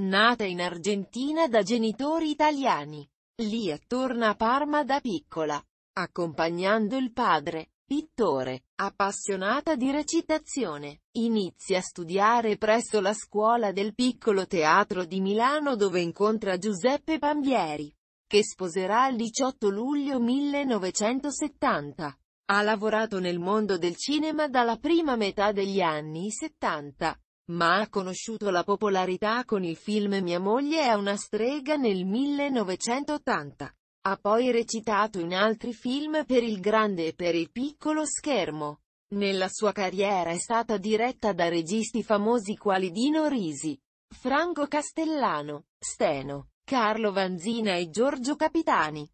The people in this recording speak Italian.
Nata in Argentina da genitori italiani, Lia torna a Parma da piccola, accompagnando il padre, pittore, appassionata di recitazione. Inizia a studiare presso la scuola del piccolo teatro di Milano dove incontra Giuseppe Pambieri, che sposerà il 18 luglio 1970. Ha lavorato nel mondo del cinema dalla prima metà degli anni 70 ma ha conosciuto la popolarità con il film Mia moglie è una strega nel 1980. Ha poi recitato in altri film per il grande e per il piccolo schermo. Nella sua carriera è stata diretta da registi famosi quali Dino Risi, Franco Castellano, Steno, Carlo Vanzina e Giorgio Capitani.